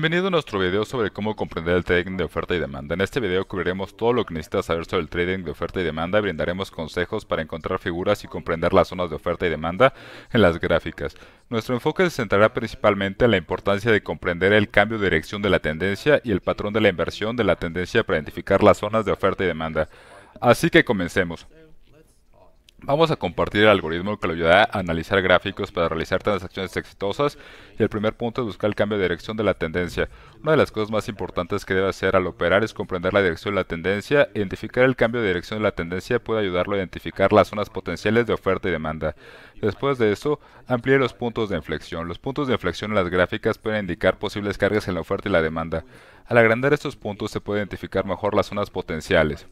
Bienvenido a nuestro video sobre cómo comprender el trading de oferta y demanda. En este video cubriremos todo lo que necesitas saber sobre el trading de oferta y demanda brindaremos consejos para encontrar figuras y comprender las zonas de oferta y demanda en las gráficas. Nuestro enfoque se centrará principalmente en la importancia de comprender el cambio de dirección de la tendencia y el patrón de la inversión de la tendencia para identificar las zonas de oferta y demanda. Así que comencemos. Vamos a compartir el algoritmo que lo ayudará a analizar gráficos para realizar transacciones exitosas y el primer punto es buscar el cambio de dirección de la tendencia. Una de las cosas más importantes que debe hacer al operar es comprender la dirección de la tendencia. Identificar el cambio de dirección de la tendencia puede ayudarlo a identificar las zonas potenciales de oferta y demanda. Después de eso, amplíe los puntos de inflexión. Los puntos de inflexión en las gráficas pueden indicar posibles cargas en la oferta y la demanda. Al agrandar estos puntos se puede identificar mejor las zonas potenciales.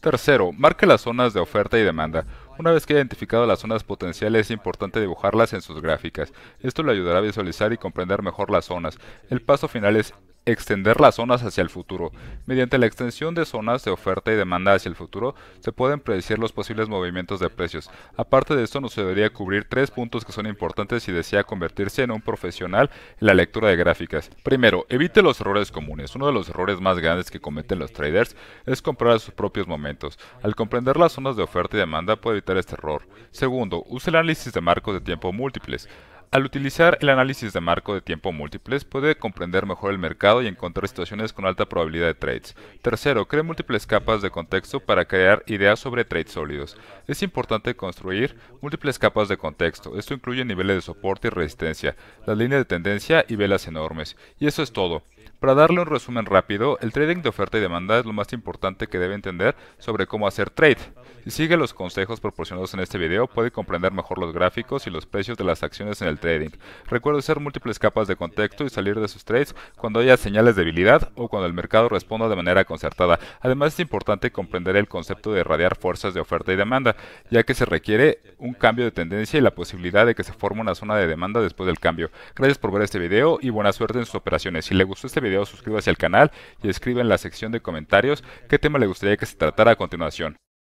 Tercero, marque las zonas de oferta y demanda. Una vez que haya identificado las zonas potenciales es importante dibujarlas en sus gráficas. Esto le ayudará a visualizar y comprender mejor las zonas. El paso final es extender las zonas hacia el futuro. Mediante la extensión de zonas de oferta y demanda hacia el futuro, se pueden predecir los posibles movimientos de precios. Aparte de esto, nos debería cubrir tres puntos que son importantes si desea convertirse en un profesional en la lectura de gráficas. Primero, evite los errores comunes. Uno de los errores más grandes que cometen los traders es comprar a sus propios momentos. Al comprender las zonas de oferta y demanda puede evitar este error. Segundo, use el análisis de marcos de tiempo múltiples. Al utilizar el análisis de marco de tiempo múltiples, puede comprender mejor el mercado y encontrar situaciones con alta probabilidad de trades. Tercero, cree múltiples capas de contexto para crear ideas sobre trades sólidos. Es importante construir múltiples capas de contexto. Esto incluye niveles de soporte y resistencia, las líneas de tendencia y velas enormes. Y eso es todo. Para darle un resumen rápido, el trading de oferta y demanda es lo más importante que debe entender sobre cómo hacer trade. Si sigue los consejos proporcionados en este video, puede comprender mejor los gráficos y los precios de las acciones en el trading. Recuerda usar múltiples capas de contexto y salir de sus trades cuando haya señales de debilidad o cuando el mercado responda de manera concertada. Además es importante comprender el concepto de irradiar fuerzas de oferta y demanda, ya que se requiere un cambio de tendencia y la posibilidad de que se forme una zona de demanda después del cambio. Gracias por ver este video y buena suerte en sus operaciones. Si le gustó este video suscríbase al canal y escribe en la sección de comentarios qué tema le gustaría que se tratara a continuación.